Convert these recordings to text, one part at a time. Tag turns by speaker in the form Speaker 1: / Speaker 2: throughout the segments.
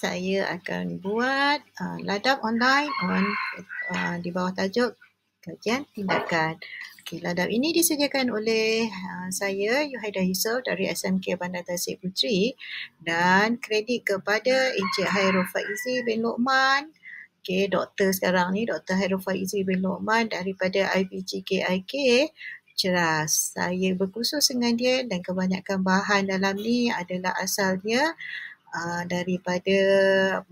Speaker 1: saya akan buat uh, ladap online on uh, di bawah tajuk kajian tindakan. Okay, ladap ini disediakan oleh uh, saya Yuhaida Yusof dari SMK Bandar Tasik Putri dan kredit kepada Encik Hairul Faizi bin Lokman Okay, doktor sekarang ni Dr. Hairul Faizi bin Lokman daripada IPGKIK Ceras. Saya berkhusus dengan dia dan kebanyakan bahan dalam ni adalah asalnya Ah, daripada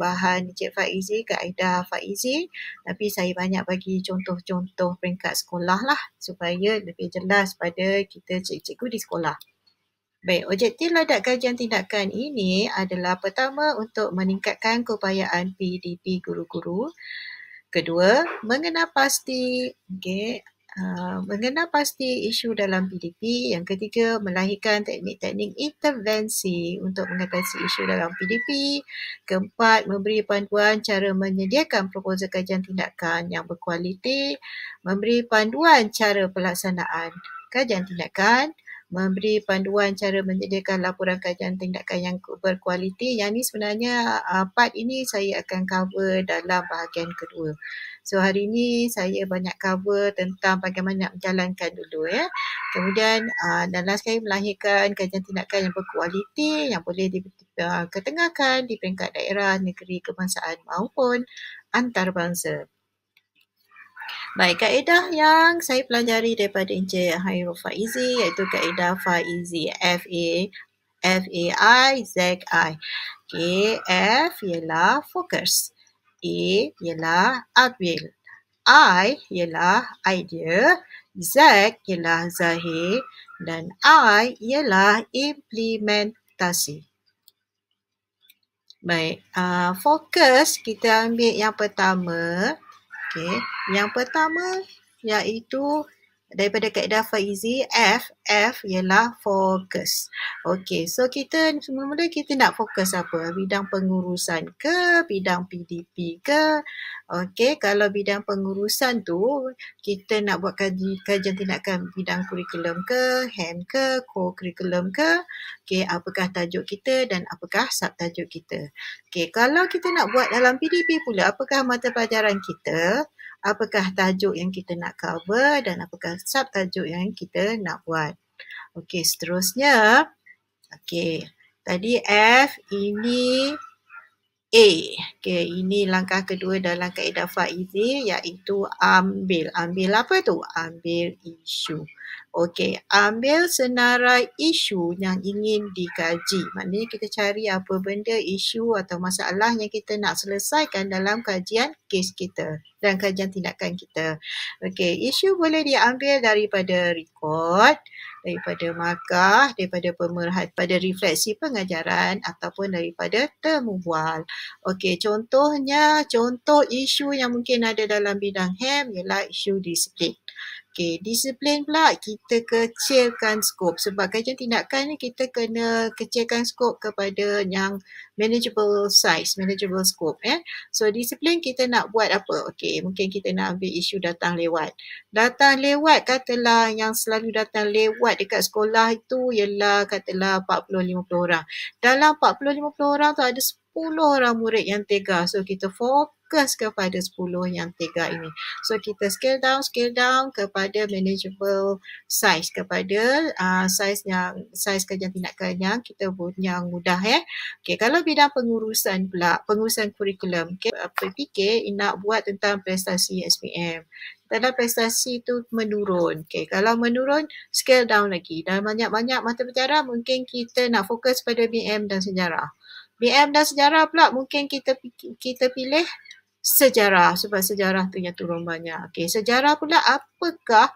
Speaker 1: bahan Cik Faizi, kaedah Faizi. Tapi saya banyak bagi contoh-contoh peringkat sekolah lah supaya lebih jelas pada kita cikgu-cikgu di sekolah. Baik, objektif ladak kajian tindakan ini adalah pertama untuk meningkatkan keupayaan PDP guru-guru. Kedua, mengenal pasti okay, Uh, mengenal pasti isu dalam PDP. Yang ketiga, melahirkan teknik-teknik intervensi untuk mengatasi isu dalam PDP. Keempat, memberi panduan cara menyediakan proposal kajian tindakan yang berkualiti. Memberi panduan cara pelaksanaan kajian tindakan. Memberi panduan cara menyediakan laporan kajian tindakan yang berkualiti. Yang ini sebenarnya uh, part ini saya akan cover dalam bahagian kedua. So hari ini saya banyak cover tentang bagaimana nak menjalankan dulu ya. Kemudian uh, dan last kali melahirkan kajian tindakan yang berkualiti yang boleh di, uh, ketengahkan di peringkat daerah, negeri, kebangsaan maupun antarabangsa. Baik, kaedah yang saya pelajari daripada Encik Hairul Faizi iaitu kaedah Faizi A F A I Z I. Okay, F ialah focus. A ialah Adwil. I ialah idea. Z ialah zahir. Dan I ialah implementasi. Baik, uh, fokus kita ambil yang pertama. Okay. Yang pertama iaitu daripada kaedah Faizi F F ialah fokus. Okey, so kita mula-mula kita nak fokus apa? Bidang pengurusan ke bidang PDP ke? Okey, kalau bidang pengurusan tu kita nak buat kaji, kajian tindakan bidang kurikulum ke, hand ke, co-curriculum ke? Okey, apakah tajuk kita dan apakah tajuk kita? Okey, kalau kita nak buat dalam PDP pula, apakah mata pelajaran kita? apakah tajuk yang kita nak cover dan apakah tajuk yang kita nak buat. Okey, seterusnya. Okey, tadi F ini A. Okay, ini langkah kedua dalam kaedah faizi iaitu ambil. Ambil apa tu? Ambil isu. Okey, ambil senarai isu yang ingin dikaji. Maknanya kita cari apa benda isu atau masalah yang kita nak selesaikan dalam kajian kes kita dan kajian tindakan kita. Okey, isu boleh diambil daripada rekod, daripada makah, daripada pemerhat, pada refleksi pengajaran ataupun daripada temubual. Okey, contohnya, contoh isu yang mungkin ada dalam bidang HEM ialah isu disiplin. Okay, disiplin pula kita kecilkan skop sebab kajian tindakan ni kita kena kecilkan skop kepada yang manageable size, manageable scope. Eh? So disiplin kita nak buat apa? Okay, mungkin kita nak ambil isu datang lewat. Datang lewat katalah yang selalu datang lewat dekat sekolah itu ialah katalah 40-50 orang. Dalam 40-50 orang tu ada 10 orang murid yang tegar. So kita fokus fokus kepada 10 yang tiga ini. So kita scale down, scale down kepada manageable size kepada uh, size yang size kerja tindakan yang kita buat yang mudah eh. Okey, kalau bidang pengurusan pula, pengurusan kurikulum, okey, apa fikir nak buat tentang prestasi SPM. Tanda prestasi itu menurun. Okay. Kalau menurun, scale down lagi. Dan banyak-banyak mata pelajaran, mungkin kita nak fokus pada BM dan sejarah. BM dan sejarah pula mungkin kita kita pilih sejarah sebab sejarah tu yang turun banyak. Okey, sejarah pula apakah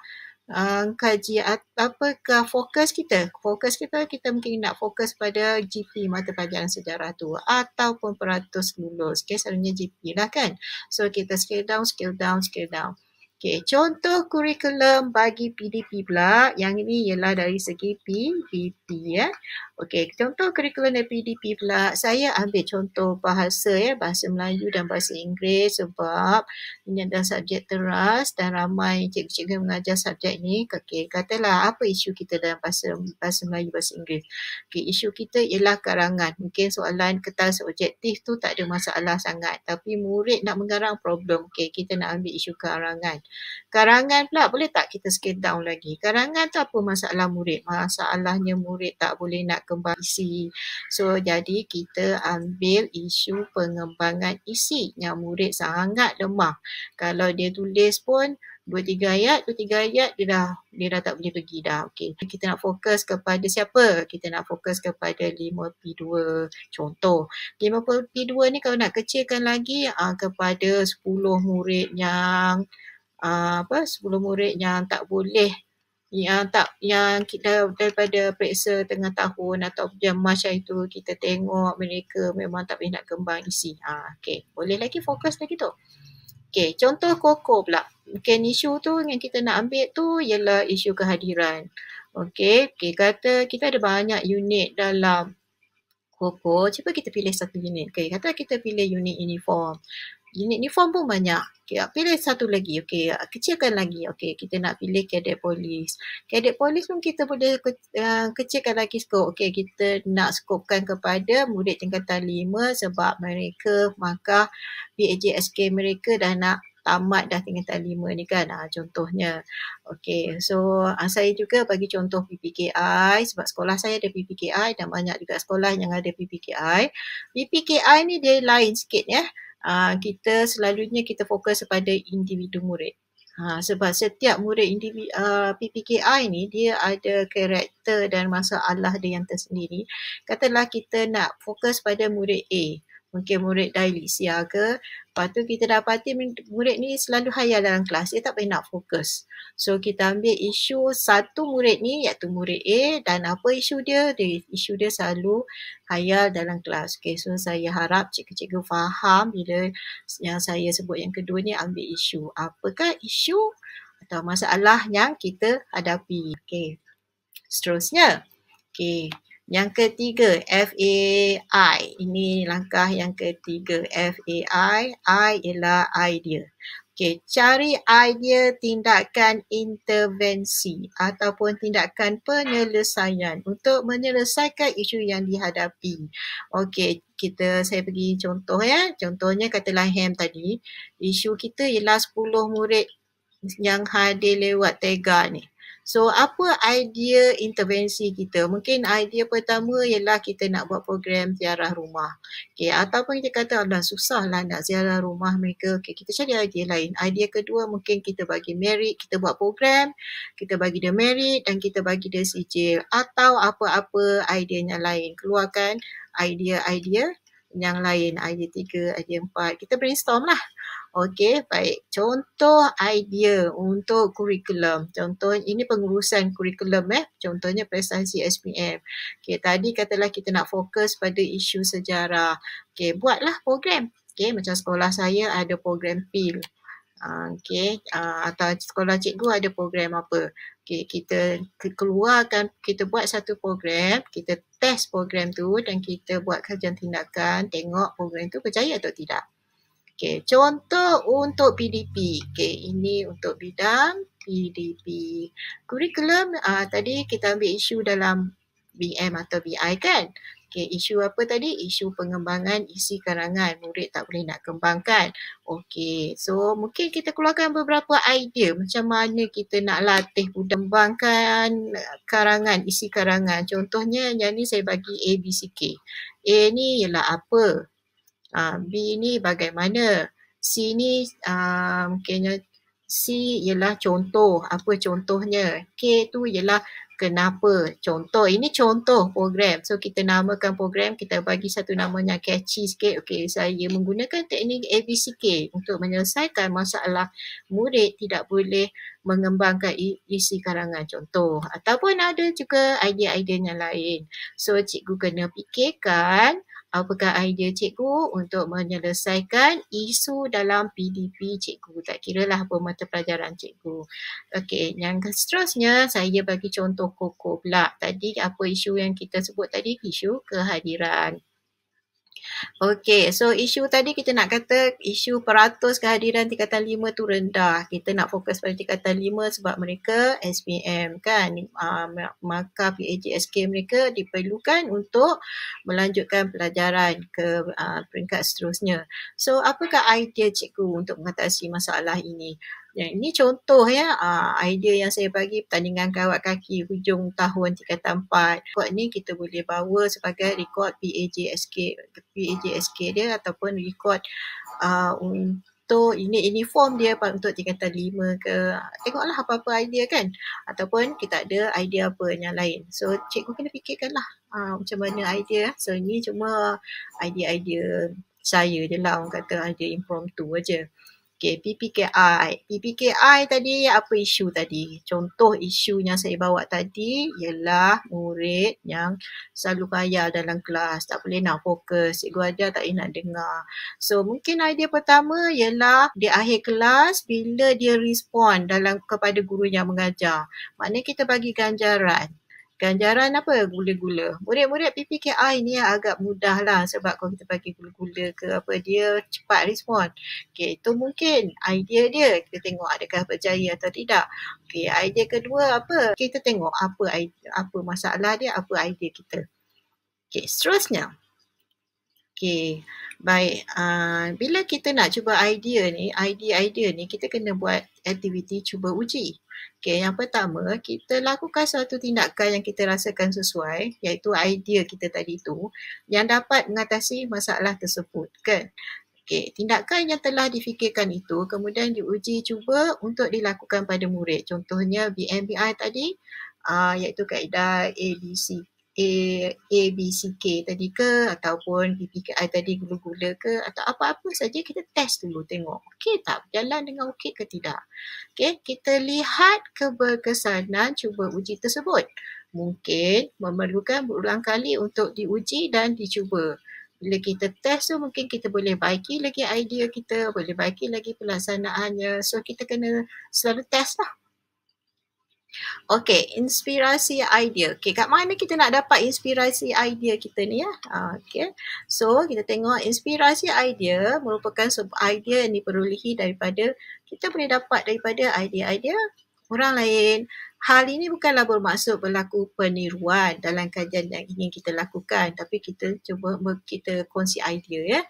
Speaker 1: uh, kaji apakah fokus kita? Fokus kita kita mungkin nak fokus pada GP mata pelajaran sejarah tu ataupun peratus lulus. Okey, selalunya GP lah kan. So kita scale down, scale down, scale down. Okey, contoh kurikulum bagi PDP pula yang ini ialah dari segi PDP ya. Eh. Okey, contoh kurikulum PDP pula, saya ambil contoh bahasa ya, bahasa Melayu dan bahasa Inggeris sebab ini adalah subjek teras dan ramai cikgu-cikgu yang mengajar subjek ini. Okey, katalah apa isu kita dalam bahasa bahasa Melayu bahasa Inggeris. Okey, isu kita ialah karangan. Mungkin soalan kertas objektif tu tak ada masalah sangat, tapi murid nak mengarang problem. Okey, kita nak ambil isu karangan. Karangan pula boleh tak kita scale down lagi? Karangan tu apa masalah murid? Masalahnya murid tak boleh nak kembang isi. So jadi kita ambil isu pengembangan isi e yang murid sangat lemah. Kalau dia tulis pun dua tiga ayat, dua tiga ayat dia dah dia dah tak boleh pergi dah. Okey. Kita nak fokus kepada siapa? Kita nak fokus kepada 5P2 contoh. 5P2 ni kalau nak kecilkan lagi aa, ah, kepada 10 murid yang aa, ah, apa 10 murid yang tak boleh yang tak yang kita daripada periksa tengah tahun atau jam masa itu kita tengok mereka memang tak boleh nak kembang isi. Ha, ah, okay. Boleh lagi fokus lagi tu. Okay, contoh koko pula. Mungkin isu tu yang kita nak ambil tu ialah isu kehadiran. Okay, okay kata kita ada banyak unit dalam koko. Cuba kita pilih satu unit. Okay, kata kita pilih unit uniform unit uniform pun banyak. Okay, ah, pilih satu lagi. Okay, ah, kecilkan lagi. Okay, kita nak pilih cadet polis. Cadet polis pun kita boleh ke, uh, kecilkan lagi skop. Okay, kita nak skopkan kepada murid tingkatan lima sebab mereka maka PAJSK mereka dah nak tamat dah tingkatan lima ni kan ah, contohnya. okey. so ah, saya juga bagi contoh PPKI sebab sekolah saya ada PPKI dan banyak juga sekolah yang ada PPKI. PPKI ni dia lain sikit ya. Ah, kita selalunya kita fokus kepada individu murid. Ha, sebab setiap murid individu uh, ah, PPKI ini dia ada karakter dan masalah dia yang tersendiri. Katalah kita nak fokus pada murid A mungkin murid dialisia ya ke. Lepas tu kita dapati murid ni selalu hayal dalam kelas. Dia tak boleh nak fokus. So kita ambil isu satu murid ni iaitu murid A dan apa isu dia? dia isu dia selalu hayal dalam kelas. Okay, so saya harap cikgu-cikgu faham bila yang saya sebut yang kedua ni ambil isu. Apakah isu atau masalah yang kita hadapi? Okay, seterusnya. Okay, yang ketiga FAI. Ini langkah yang ketiga FAI. I ialah idea. Okey, cari idea tindakan intervensi ataupun tindakan penyelesaian untuk menyelesaikan isu yang dihadapi. Okey, kita saya bagi contoh ya. Contohnya katalah Ham tadi, isu kita ialah 10 murid yang hadir lewat tega ni. So apa idea intervensi kita? Mungkin idea pertama ialah kita nak buat program ziarah rumah. Okay, ataupun kita kata dah susah lah nak ziarah rumah mereka. Okay, kita cari idea lain. Idea kedua mungkin kita bagi merit, kita buat program, kita bagi dia merit dan kita bagi dia sijil. Atau apa-apa idea yang lain. Keluarkan idea-idea yang lain. Idea tiga, idea empat. Kita brainstorm lah. Okey, baik. Contoh idea untuk kurikulum. Contoh ini pengurusan kurikulum eh. Contohnya prestasi SPM. Okey, tadi katalah kita nak fokus pada isu sejarah. Okey, buatlah program. Okey, macam sekolah saya ada program PIL. Ah, okey, ah, atau sekolah cikgu ada program apa. Okey, kita keluarkan, kita buat satu program, kita test program tu dan kita buat kajian tindakan, tengok program tu berjaya atau tidak. Okey, contoh untuk PDP. Okey, ini untuk bidang PDP. Kurikulum uh, tadi kita ambil isu dalam BM atau BI kan? Okey, isu apa tadi? Isu pengembangan isi karangan. Murid tak boleh nak kembangkan. Okey, so mungkin kita keluarkan beberapa idea macam mana kita nak latih kembangkan karangan, isi karangan. Contohnya yang ni saya bagi ABCK. A ni ialah apa? uh, B ni bagaimana C ni uh, mungkinnya C ialah contoh apa contohnya K tu ialah kenapa contoh ini contoh program so kita namakan program kita bagi satu nama yang catchy sikit okey saya menggunakan teknik ABCK untuk menyelesaikan masalah murid tidak boleh mengembangkan isi karangan contoh ataupun ada juga idea-idea yang lain so cikgu kena fikirkan apakah idea cikgu untuk menyelesaikan isu dalam PDP cikgu. Tak kiralah apa mata pelajaran cikgu. Okey, yang seterusnya saya bagi contoh koko pula. Tadi apa isu yang kita sebut tadi? Isu kehadiran. Okay, so isu tadi kita nak kata isu peratus kehadiran tingkatan lima tu rendah. Kita nak fokus pada tingkatan lima sebab mereka SPM kan. Uh, ah, maka PAJSK mereka diperlukan untuk melanjutkan pelajaran ke uh, peringkat seterusnya. So, apakah idea cikgu untuk mengatasi masalah ini? Yang ini contoh ya ah, idea yang saya bagi pertandingan kawat kaki hujung tahun tingkatan 4. Rekod ni kita boleh bawa sebagai rekod PAJSK PAJSK dia ataupun rekod ah, untuk ini ini form dia untuk tingkatan 5 ke tengoklah apa-apa idea kan ataupun kita ada idea apa yang lain. So cikgu kena fikirkanlah uh, macam mana idea. So ini cuma idea-idea saya je lah orang kata idea impromptu aja. Okay, PPKI. PPKI tadi apa isu tadi? Contoh isu yang saya bawa tadi ialah murid yang selalu kaya dalam kelas. Tak boleh nak fokus. Cikgu ada tak boleh nak dengar. So, mungkin idea pertama ialah di akhir kelas bila dia respon dalam kepada guru yang mengajar. Maknanya kita bagi ganjaran. Ganjaran apa? Gula-gula. Murid-murid PPKI ni agak mudah lah sebab kalau kita bagi gula-gula ke apa dia cepat respon. Okay, itu mungkin idea dia. Kita tengok adakah berjaya atau tidak. Okay, idea kedua apa? Kita tengok apa idea, apa masalah dia, apa idea kita. Okay, seterusnya. Okay, baik. Uh, bila kita nak cuba idea ni, idea-idea ni kita kena buat aktiviti cuba uji. Okay, yang pertama, kita lakukan suatu tindakan yang kita rasakan sesuai iaitu idea kita tadi tu yang dapat mengatasi masalah tersebut kan. Okay, tindakan yang telah difikirkan itu kemudian diuji cuba untuk dilakukan pada murid. Contohnya BMBI tadi uh, iaitu kaedah ABCP A, A, B, C, K tadi ke ataupun PPKI tadi gula-gula ke atau apa-apa saja kita test dulu tengok okey tak Jalan dengan okey ke tidak. Okey kita lihat keberkesanan cuba uji tersebut. Mungkin memerlukan berulang kali untuk diuji dan dicuba. Bila kita test tu mungkin kita boleh baiki lagi idea kita, boleh baiki lagi pelaksanaannya. So kita kena selalu test lah. Okay, inspirasi idea. Okay, kat mana kita nak dapat inspirasi idea kita ni ya? Okay, so kita tengok inspirasi idea merupakan sebuah idea yang diperolehi daripada kita boleh dapat daripada idea-idea orang lain. Hal ini bukanlah bermaksud berlaku peniruan dalam kajian yang ingin kita lakukan tapi kita cuba kita kongsi idea ya.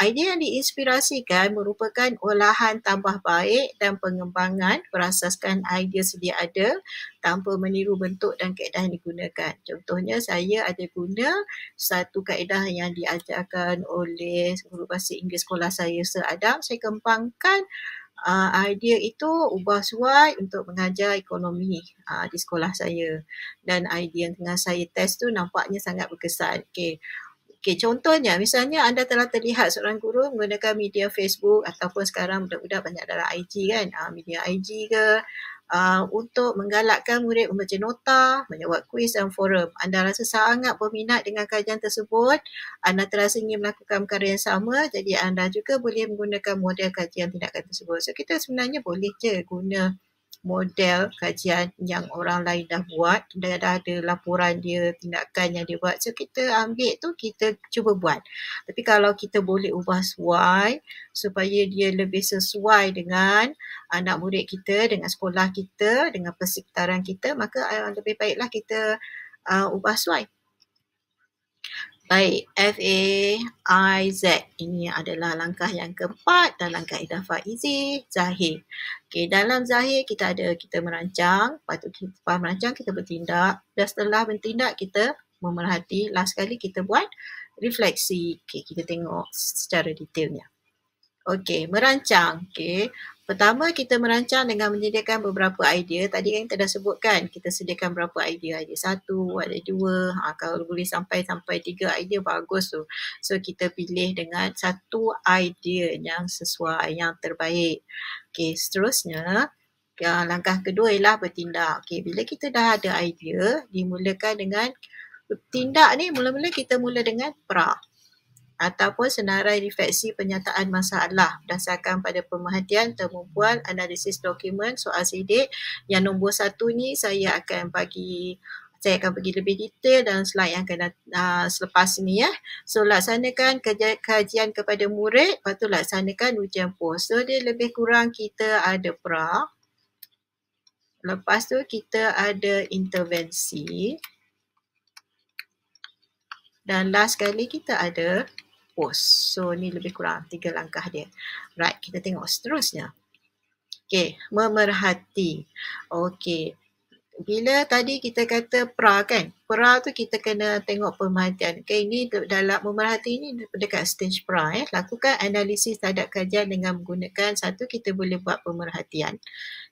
Speaker 1: Idea yang diinspirasikan merupakan olahan tambah baik dan pengembangan berasaskan idea sedia ada tanpa meniru bentuk dan kaedah yang digunakan. Contohnya saya ada guna satu kaedah yang diajarkan oleh guru bahasa Inggeris sekolah saya Sir Adam. Saya kembangkan uh, idea itu ubah suai untuk mengajar ekonomi uh, di sekolah saya dan idea yang tengah saya test tu nampaknya sangat berkesan. Okay. Okay, contohnya misalnya anda telah terlihat seorang guru menggunakan media Facebook ataupun sekarang budak-budak banyak dalam IG kan, uh, media IG ke, Uh, untuk menggalakkan murid membaca nota, menjawab kuis dan forum. Anda rasa sangat berminat dengan kajian tersebut, anda terasa ingin melakukan perkara yang sama, jadi anda juga boleh menggunakan model kajian tindakan tersebut. So kita sebenarnya boleh je guna model kajian yang orang lain dah buat dia dah ada laporan dia tindakan yang dia buat so kita ambil tu kita cuba buat tapi kalau kita boleh ubah suai supaya dia lebih sesuai dengan anak murid kita dengan sekolah kita dengan persekitaran kita maka ah, lebih baiklah kita uh, ubah suai. Baik, F-A-I-Z ini adalah langkah yang keempat dalam langkah idafah easy, zahir. Okay, dalam zahir kita ada, kita merancang, lepas, kita, merancang kita bertindak. Dan setelah bertindak kita memerhati, last kali kita buat refleksi. Okay, kita tengok secara detailnya. Okay, merancang. Okay, Pertama, kita merancang dengan menyediakan beberapa idea. Tadi kan kita dah sebutkan, kita sediakan berapa idea. Ada satu, ada dua. Ha, kalau boleh sampai sampai tiga idea, bagus tu. So, kita pilih dengan satu idea yang sesuai, yang terbaik. Okey, seterusnya, ya, langkah kedua ialah bertindak. Okey, bila kita dah ada idea, dimulakan dengan tindak ni mula-mula kita mula dengan perak ataupun senarai refleksi penyataan masalah berdasarkan pada pemerhatian temubual analisis dokumen soal sidik yang nombor satu ni saya akan bagi saya akan pergi lebih detail dalam slide yang akan uh, selepas ni ya. So laksanakan kerja, kajian kepada murid, lepas tu laksanakan ujian post. So dia lebih kurang kita ada pra. Lepas tu kita ada intervensi. Dan last kali kita ada post. So ni lebih kurang tiga langkah dia. Right, kita tengok seterusnya. Okay, memerhati. Okay, bila tadi kita kata pra kan, pra tu kita kena tengok pemerhatian. Okay, ini dalam memerhati ini dekat stage pra eh. Lakukan analisis terhadap kajian dengan menggunakan satu, kita boleh buat pemerhatian.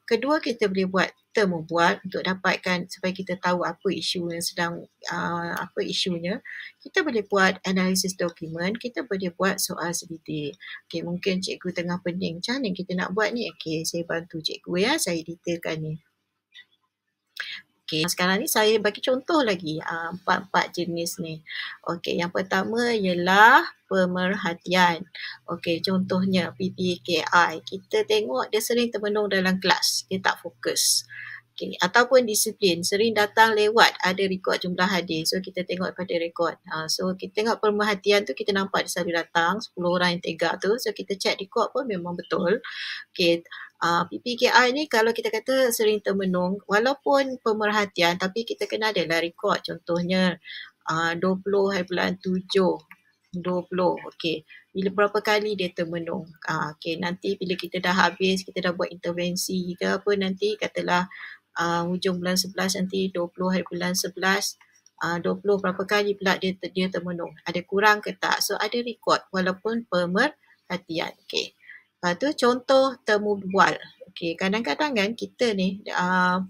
Speaker 1: Kedua, kita boleh buat kita mau buat untuk dapatkan supaya kita tahu apa isu yang sedang uh, apa isunya kita boleh buat analisis dokumen kita boleh buat soal sedetail okay mungkin cikgu tengah pening macam kita nak buat ni okay saya bantu cikgu ya saya detailkan ni Okey, sekarang ni saya bagi contoh lagi ah, empat-empat uh, jenis ni. Okey, yang pertama ialah pemerhatian. Okey, contohnya PPKI. Kita tengok dia sering termenung dalam kelas. Dia tak fokus. Okay. Ataupun disiplin. Sering datang lewat ada rekod jumlah hadir. So kita tengok pada rekod. Uh, so kita tengok perhatian tu kita nampak dia selalu datang. 10 orang yang tegak tu. So kita check rekod pun memang betul. Okay. Uh, ha, PPKI ni kalau kita kata sering termenung walaupun perhatian tapi kita kena ada lah rekod. Contohnya ha, uh, 20 bulan 7. 20. Okey. Bila berapa kali dia termenung. Ah, okey. Nanti bila kita dah habis, kita dah buat intervensi ke apa nanti katalah uh, hujung bulan 11 nanti 20 hari bulan 11 20 ah, berapa kali pula dia dia termenung ada kurang ke tak so ada record walaupun pemerhatian okey lepas tu contoh temu bual okey kadang-kadang kan kita ni uh,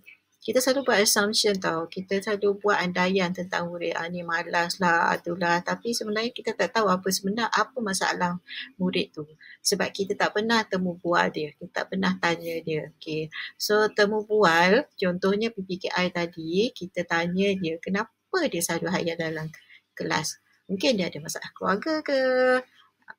Speaker 1: kita selalu buat assumption tau. Kita selalu buat andaian tentang murid ah, ni malas lah, itulah. Ah, Tapi sebenarnya kita tak tahu apa sebenarnya, apa masalah murid tu. Sebab kita tak pernah temu bual dia. Kita tak pernah tanya dia. Okay. So temu bual, contohnya PPKI tadi, kita tanya dia kenapa dia selalu hayat dalam kelas. Mungkin dia ada masalah keluarga ke?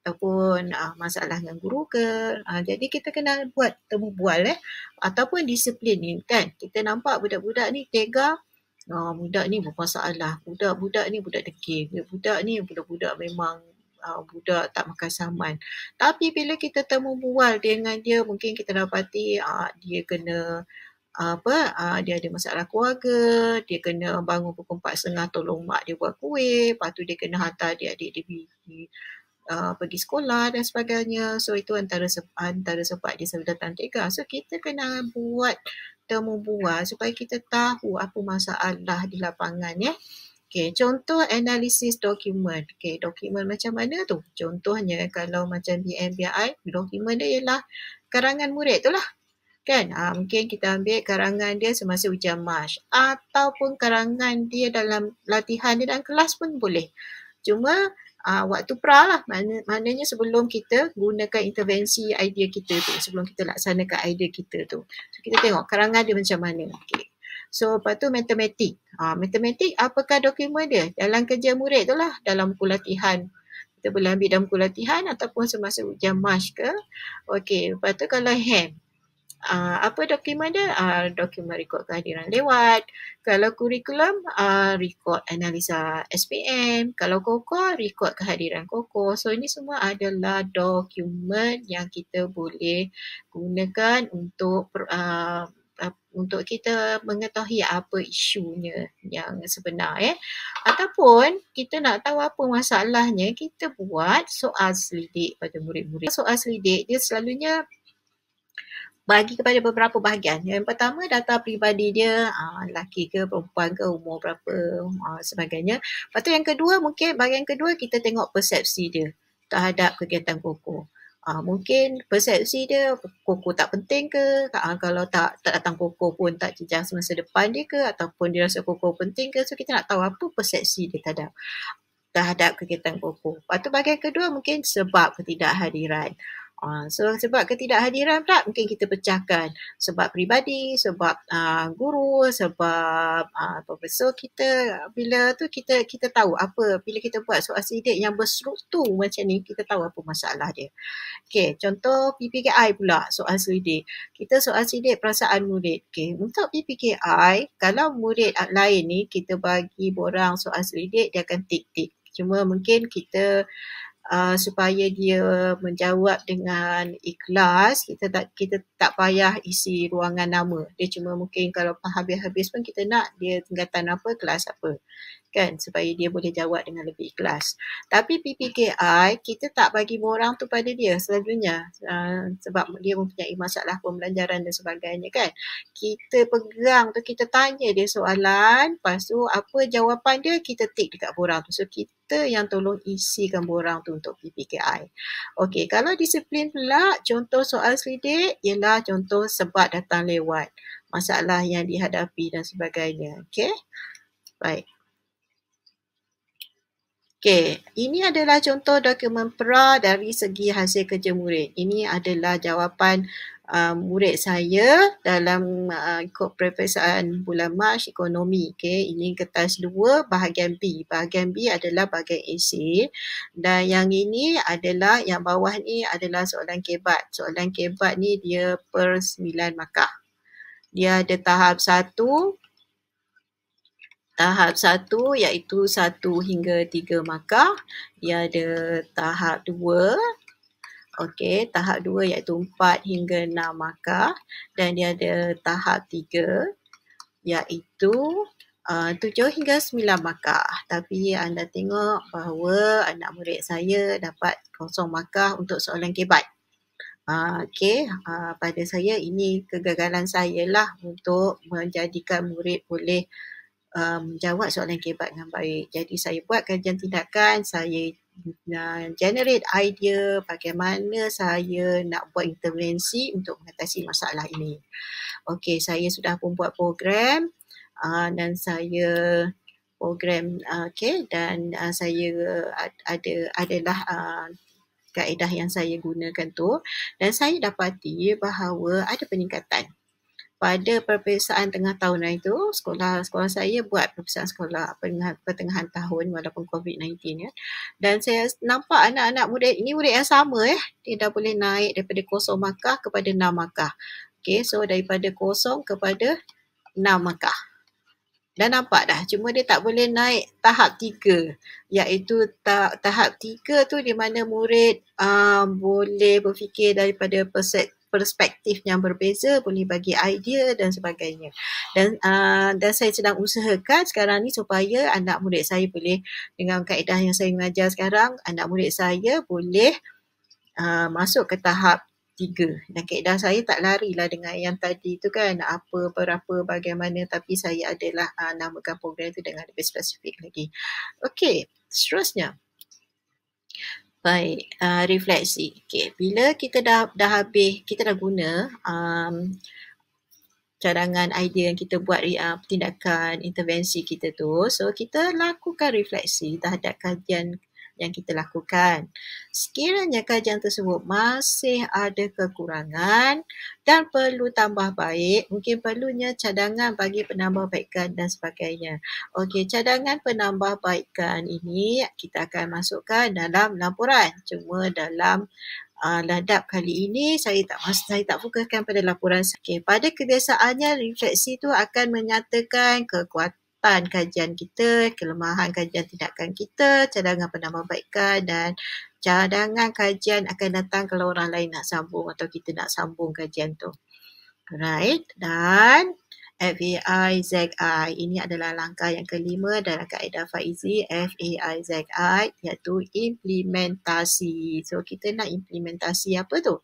Speaker 1: ataupun uh, masalah dengan guru ke uh, jadi kita kena buat temu bual eh ataupun disiplin ni kan kita nampak budak-budak ni tega uh, budak ni masalah. budak-budak ni budak dekil budak ni budak-budak memang uh, budak tak makan saman tapi bila kita temu bual dengan dia mungkin kita dapati uh, dia kena apa uh, dia ada masalah keluarga dia kena bangun pukul 4.30 tolong mak dia buat kuih lepas tu dia kena hantar dia adik dia pergi uh, pergi sekolah dan sebagainya. So itu antara se antara sebab dia sudah datang tiga. So kita kena buat temu buah supaya kita tahu apa masalah di lapangan ya. Okay, contoh analisis dokumen. Okay, dokumen macam mana tu? Contohnya kalau macam BMBI, dokumen dia ialah karangan murid tu lah. Kan? Ha, mungkin kita ambil karangan dia semasa ujian MASH ataupun karangan dia dalam latihan dia dalam kelas pun boleh. Cuma uh, ah, waktu pra lah mana, maknanya sebelum kita gunakan intervensi idea kita tu sebelum kita laksanakan idea kita tu so, kita tengok karangan dia macam mana okay. So lepas tu matematik. Ah, matematik apakah dokumen dia? Dalam kerja murid tu lah dalam buku latihan. Kita boleh ambil dalam buku latihan ataupun semasa ujian MASH ke. Okey lepas tu kalau HAM uh, apa dokumen dia? Uh, ah, dokumen rekod kehadiran lewat. Kalau kurikulum, uh, rekod analisa SPM. Kalau koko, rekod kehadiran koko. So, ini semua adalah dokumen yang kita boleh gunakan untuk uh, untuk kita mengetahui apa isunya yang sebenar eh. Ataupun kita nak tahu apa masalahnya, kita buat soal selidik pada murid-murid. Soal selidik dia selalunya bagi kepada beberapa bahagian. Yang pertama data peribadi dia uh, ah, laki ke perempuan ke umur berapa uh, sebagainya. Lepas tu yang kedua mungkin bahagian kedua kita tengok persepsi dia terhadap kegiatan koko. Uh, mungkin persepsi dia koko tak penting ke uh, kalau tak tak datang koko pun tak jejak semasa depan dia ke ataupun dia rasa koko penting ke so kita nak tahu apa persepsi dia terhadap terhadap kegiatan koko. Lepas tu bahagian kedua mungkin sebab ketidakhadiran. Ha, so sebab ketidakhadiran pula mungkin kita pecahkan sebab pribadi, sebab uh, guru, sebab uh, ah, profesor kita bila tu kita kita tahu apa bila kita buat soal sidik yang berstruktur macam ni kita tahu apa masalah dia. Okay contoh PPKI pula soal sidik. Kita soal sidik perasaan murid. Okay untuk PPKI kalau murid lain ni kita bagi borang soal sidik dia akan tik-tik. Cuma mungkin kita Uh, supaya dia menjawab dengan ikhlas kita tak kita tak payah isi ruangan nama dia cuma mungkin kalau habis-habis pun kita nak dia tingkatan apa kelas apa kan supaya dia boleh jawab dengan lebih ikhlas tapi PPKI kita tak bagi borang tu pada dia selalunya uh, sebab dia mempunyai masalah pembelajaran dan sebagainya kan kita pegang tu kita tanya dia soalan lepas tu apa jawapan dia kita tick dekat borang tu so kita, kita yang tolong isikan borang tu untuk PPKI. Okey, kalau disiplin pula, contoh soal selidik ialah contoh sebab datang lewat, masalah yang dihadapi dan sebagainya. Okey, baik. Okay, ini adalah contoh dokumen pra dari segi hasil kerja murid. Ini adalah jawapan uh, murid saya dalam uh, ikut perperiksaan bulan Mac ekonomi okay? ini kertas dua bahagian B bahagian B adalah bahagian esei dan yang ini adalah yang bawah ni adalah soalan kebat soalan kebat ni dia per sembilan markah dia ada tahap satu, tahap satu iaitu satu hingga tiga markah dia ada tahap dua. Okey, tahap dua iaitu empat hingga 6 markah dan dia ada tahap tiga iaitu uh, 7 hingga sembilan markah. Tapi anda tengok bahawa anak murid saya dapat kosong markah untuk soalan kebat. Uh, ah, Okey, uh, pada saya ini kegagalan saya lah untuk menjadikan murid boleh um, soalan kebat dengan baik. Jadi saya buat kajian tindakan, saya Nah generate idea bagaimana saya nak buat intervensi untuk mengatasi masalah ini. Okey, saya sudah pun buat program uh, dan saya program uh, okey dan uh, saya ada adalah uh, kaedah yang saya gunakan tu dan saya dapati bahawa ada peningkatan pada perpisahan tengah tahun itu sekolah sekolah saya buat perpisahan sekolah pertengahan, pertengahan tahun walaupun COVID-19 ya. Dan saya nampak anak-anak murid ini murid yang sama ya. Dia dah boleh naik daripada kosong makah kepada enam makah. Okay, so daripada kosong kepada enam makah. dan nampak dah. Cuma dia tak boleh naik tahap tiga. Iaitu ta- tahap tiga tu di mana murid uh, boleh berfikir daripada perset, perspektif yang berbeza boleh bagi idea dan sebagainya dan uh, dan saya sedang usahakan sekarang ni supaya anak murid saya boleh dengan kaedah yang saya mengajar sekarang anak murid saya boleh uh, masuk ke tahap tiga dan kaedah saya tak larilah dengan yang tadi tu kan apa berapa bagaimana tapi saya adalah uh, ah, namakan program tu dengan lebih spesifik lagi okey seterusnya Baik, uh, refleksi. Okay. Bila kita dah dah habis, kita dah guna um, cadangan idea yang kita buat uh, tindakan intervensi kita tu. So kita lakukan refleksi terhadap kajian yang kita lakukan. Sekiranya kajian tersebut masih ada kekurangan dan perlu tambah baik, mungkin perlunya cadangan bagi penambahbaikan dan sebagainya. Okey, cadangan penambahbaikan ini kita akan masukkan dalam laporan. Cuma dalam Uh, ah, ladap kali ini saya tak saya tak fokuskan pada laporan. Okay, pada kebiasaannya refleksi itu akan menyatakan kekuatan kesilapan kajian kita, kelemahan kajian tindakan kita, cadangan penambahbaikan dan cadangan kajian akan datang kalau orang lain nak sambung atau kita nak sambung kajian tu. Alright, dan F-A-I-Z-I. Ini adalah langkah yang kelima dalam kaedah Faizi, F-A-I-Z-I, iaitu implementasi. So, kita nak implementasi apa tu?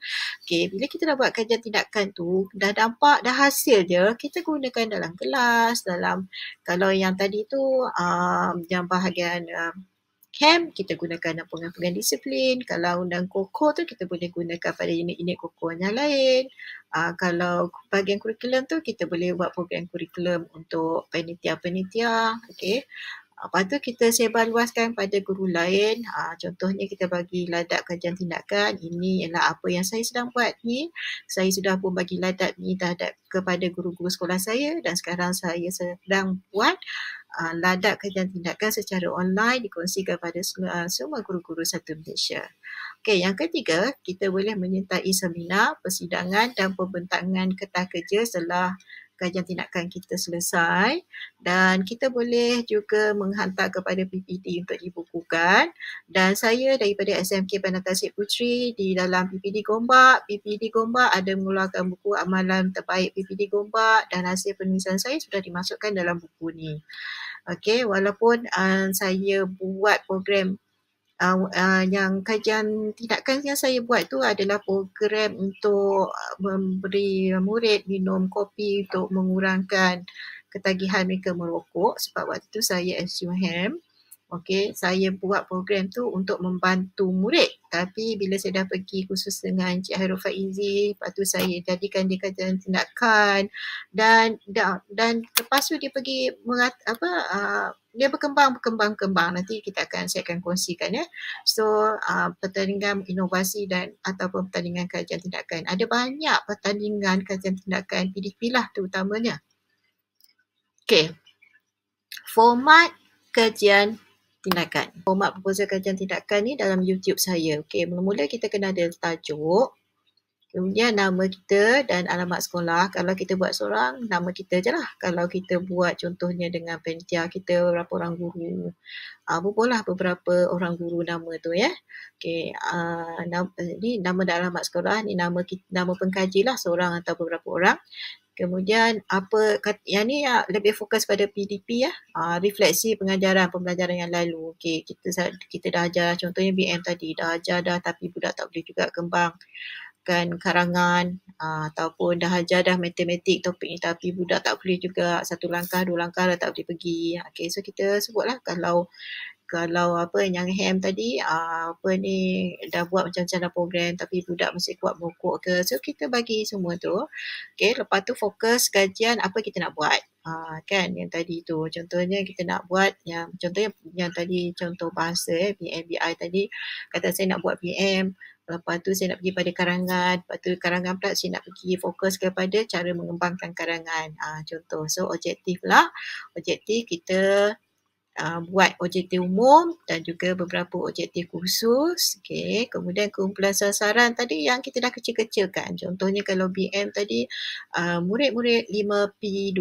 Speaker 1: Okay, bila kita dah buat kajian tindakan tu, dah dampak, dah hasil dia, kita gunakan dalam kelas, dalam, kalau yang tadi tu, um, yang bahagian... Um, hem kita gunakan pengampungan disiplin kalau undang koko tu kita boleh gunakan pada unit-unit koko yang lain uh, kalau bahagian kurikulum tu kita boleh buat program kurikulum untuk penitia-penitia. okey Apa ah, tu kita sebar luaskan pada guru lain. Ha, contohnya kita bagi ladak kajian tindakan. Ini ialah apa yang saya sedang buat ni. Saya sudah pun bagi ladak ni terhadap kepada guru-guru sekolah saya dan sekarang saya sedang buat uh, ladak kajian tindakan secara online dikongsikan pada ah, semua, uh, guru-guru satu Malaysia. Okey, yang ketiga, kita boleh menyertai seminar, persidangan dan pembentangan kertas kerja setelah kajian tindakan kita selesai dan kita boleh juga menghantar kepada PPT untuk dibukukan dan saya daripada SMK Bandar Tasik Putri di dalam PPT Gombak, PPT Gombak ada mengeluarkan buku amalan terbaik PPT Gombak dan hasil penulisan saya sudah dimasukkan dalam buku ni. Okey, walaupun uh, saya buat program uh, uh, yang kajian tindakan yang saya buat tu adalah program untuk ah, memberi murid minum kopi untuk mengurangkan ketagihan mereka merokok sebab waktu tu saya SUHM. Uh, Okey, saya buat program tu untuk membantu murid. Tapi bila saya dah pergi khusus dengan Cik Hairul Faizi, lepas tu saya jadikan dia kata tindakan dan dan, dan lepas tu dia pergi mengat, apa uh, dia berkembang berkembang kembang nanti kita akan saya akan kongsikan ya. So uh, pertandingan inovasi dan ataupun pertandingan kajian tindakan. Ada banyak pertandingan kajian tindakan pilih PDP lah terutamanya. Okey. Format kajian tindakan. Format proposal kajian tindakan ni dalam YouTube saya. Okey, mula-mula kita kena ada tajuk. Kemudian nama kita dan alamat sekolah. Kalau kita buat seorang, nama kita je lah. Kalau kita buat contohnya dengan pentia kita, berapa orang guru. Apa uh, pula beberapa orang guru nama tu ya. Okay, uh, ah, nama, eh, ni nama dan alamat sekolah. Ni nama, nama pengkaji lah seorang atau beberapa orang. Kemudian apa yang ni yang lah, lebih fokus pada PDP ya, uh, refleksi pengajaran pembelajaran yang lalu. Okay kita kita dah ajar lah. contohnya BM tadi dah ajar dah tapi budak tak boleh juga kembang kan karangan uh, ataupun dah ajar dah matematik topik ni tapi budak tak boleh juga satu langkah dua langkah dah tak boleh pergi. Okay, so kita sebutlah kalau kalau apa yang ham tadi uh, apa ni dah buat macam-macam dah program tapi budak masih kuat mokok ke so kita bagi semua tu okey lepas tu fokus kajian apa kita nak buat uh, kan yang tadi tu contohnya kita nak buat yang contohnya yang tadi contoh bahasa eh PMBI tadi kata saya nak buat bm Lepas tu saya nak pergi pada karangan Lepas tu karangan pula saya nak pergi fokus kepada cara mengembangkan karangan ha, Contoh so objektif lah Objektif kita uh, buat objektif umum dan juga beberapa objektif khusus. Okay. Kemudian kumpulan sasaran tadi yang kita dah kecil-kecilkan. Contohnya kalau BM tadi, uh, murid-murid 5P2.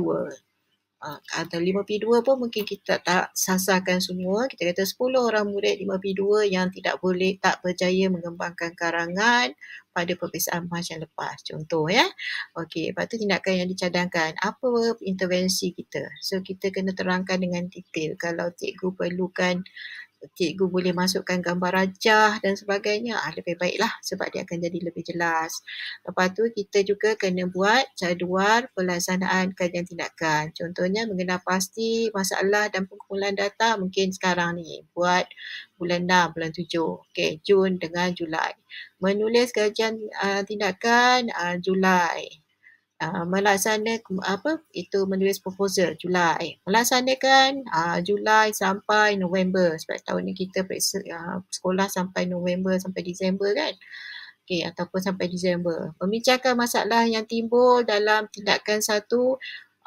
Speaker 1: Uh, ada 5P2 pun mungkin kita tak sasarkan semua. Kita kata 10 orang murid 5P2 yang tidak boleh tak berjaya mengembangkan karangan pada perpisahan mahas yang lepas. Contoh ya. Okey, lepas tu tindakan yang dicadangkan. Apa intervensi kita? So kita kena terangkan dengan detail. Kalau cikgu perlukan cikgu boleh masukkan gambar rajah dan sebagainya ah, lebih baiklah sebab dia akan jadi lebih jelas. Lepas tu kita juga kena buat jadual pelaksanaan kajian tindakan. Contohnya mengenal pasti masalah dan pengumpulan data mungkin sekarang ni buat bulan 6, bulan 7. okay, Jun dengan Julai. Menulis kajian uh, tindakan uh, Julai. Ah, melaksanakan apa itu menulis proposal Julai melaksanakan uh, Julai sampai November sebab tahun ni kita periksa uh, sekolah sampai November sampai Disember kan Okay, ataupun sampai Disember membincangkan masalah yang timbul dalam tindakan satu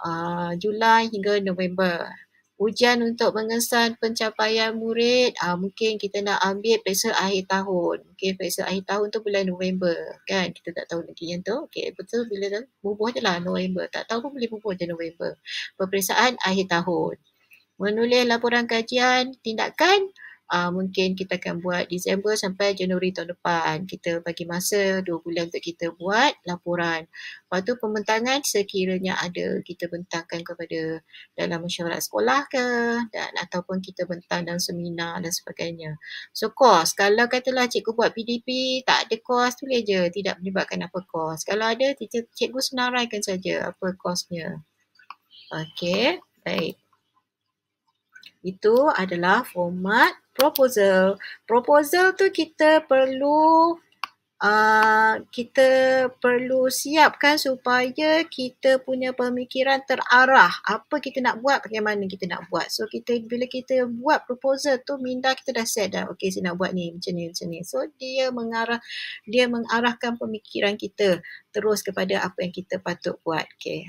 Speaker 1: uh, Julai hingga November ujian untuk mengesan pencapaian murid uh, mungkin kita nak ambil peksa akhir tahun. Okey, peksa akhir tahun tu bulan November kan. Kita tak tahu lagi yang tu. Okey, betul bila tu? Bubuh je lah November. Tak tahu pun boleh bubuh je November. Peperiksaan akhir tahun. Menulis laporan kajian, tindakan uh, mungkin kita akan buat Disember sampai Januari tahun depan. Kita bagi masa dua bulan untuk kita buat laporan. Lepas tu pembentangan sekiranya ada kita bentangkan kepada dalam mesyuarat sekolah ke dan ataupun kita bentang dalam seminar dan sebagainya. So kos, kalau katalah cikgu buat PDP tak ada kos tu je tidak menyebabkan apa kos. Kalau ada cikgu senaraikan saja apa kosnya. Okay, baik. Itu adalah format proposal. Proposal tu kita perlu Uh, kita perlu siapkan supaya kita punya pemikiran terarah apa kita nak buat bagaimana kita nak buat so kita bila kita buat proposal tu minda kita dah set dah okey saya nak buat ni macam ni macam ni so dia mengarah dia mengarahkan pemikiran kita terus kepada apa yang kita patut buat okey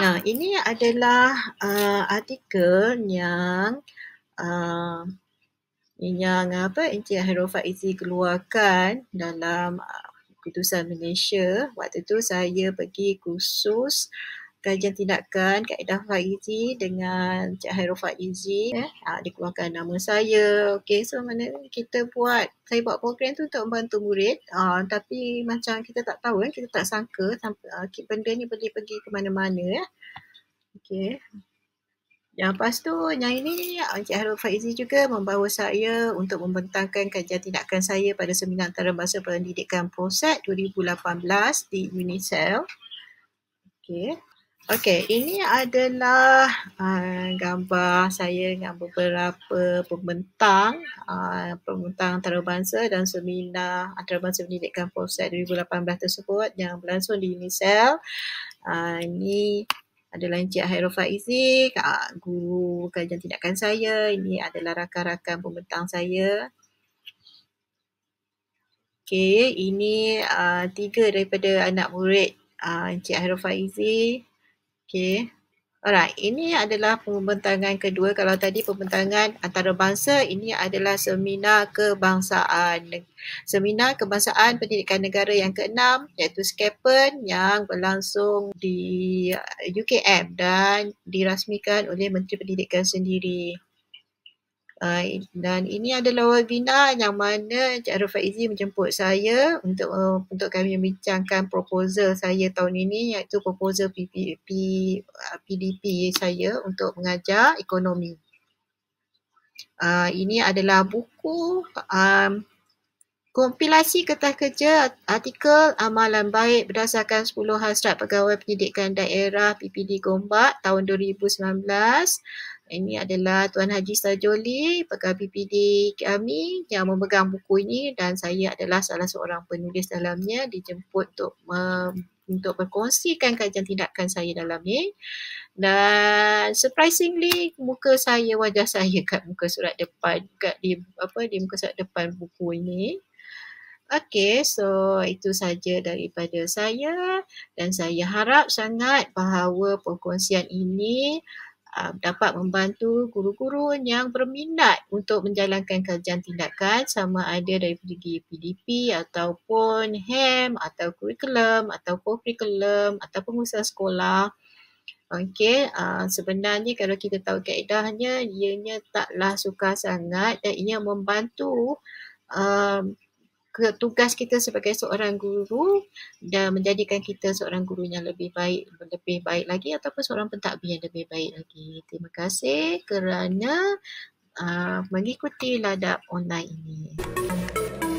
Speaker 1: nah ini adalah uh, artikel yang Um, uh, yang apa Encik Hairofat Izzi keluarkan dalam keputusan Malaysia waktu tu saya pergi kursus kajian tindakan kaedah Faizi dengan Encik Hairofat Izzi eh? ha, dia keluarkan nama saya okey so mana kita buat saya buat program tu untuk membantu murid uh, tapi macam kita tak tahu kan? kita tak sangka sampai ah, uh, benda ni boleh pergi ke mana-mana eh? okey yang lepas tu yang ini Encik Harul Faizi juga membawa saya untuk membentangkan kajian tindakan saya pada Seminar Antarabangsa Pendidikan Proset 2018 di UNICEF. Okay. okay ini adalah uh, gambar saya dengan beberapa pembentang uh, pembentang antarabangsa dan seminar antarabangsa pendidikan proses 2018 tersebut yang berlangsung di UNICEF. Uh, ini adalah Encik Hairul Faizik, uh, guru kajian tindakan saya. Ini adalah rakan-rakan pembentang saya. Okey, ini uh, tiga daripada anak murid uh, ah, Encik Hairul Faizik. Okey. Alright, ini adalah pembentangan kedua. Kalau tadi pembentangan antarabangsa, ini adalah seminar kebangsaan. Seminar kebangsaan pendidikan negara yang keenam iaitu SCAPEN yang berlangsung di UKM dan dirasmikan oleh Menteri Pendidikan sendiri dan ini adalah webinar yang mana Cara Faizi menjemput saya untuk uh, untuk kami membincangkan proposal saya tahun ini iaitu proposal PPP PDP uh, saya untuk mengajar ekonomi. Uh, ini adalah buku um, kompilasi kertas kerja artikel amalan baik berdasarkan 10 hasrat pegawai pendidikan daerah PPD Gombak tahun 2019. Ini adalah Tuan Haji Sajoli, pegawai BPD kami yang memegang buku ini dan saya adalah salah seorang penulis dalamnya dijemput untuk untuk berkongsikan kajian tindakan saya dalam ni. Dan surprisingly muka saya wajah saya kat muka surat depan kat di apa di muka surat depan buku ini. Okay, so itu saja daripada saya dan saya harap sangat bahawa perkongsian ini uh, dapat membantu guru-guru yang berminat untuk menjalankan kajian tindakan sama ada dari segi PDP ataupun HEM atau kurikulum atau co-curriculum atau pengusaha sekolah. Okey, uh, sebenarnya kalau kita tahu kaedahnya, ianya taklah suka sangat dan ia membantu uh, tugas kita sebagai seorang guru dan menjadikan kita seorang guru yang lebih baik lebih baik lagi ataupun seorang pentadbir yang lebih baik lagi. Terima kasih kerana uh, mengikuti ladap online ini. Thank you.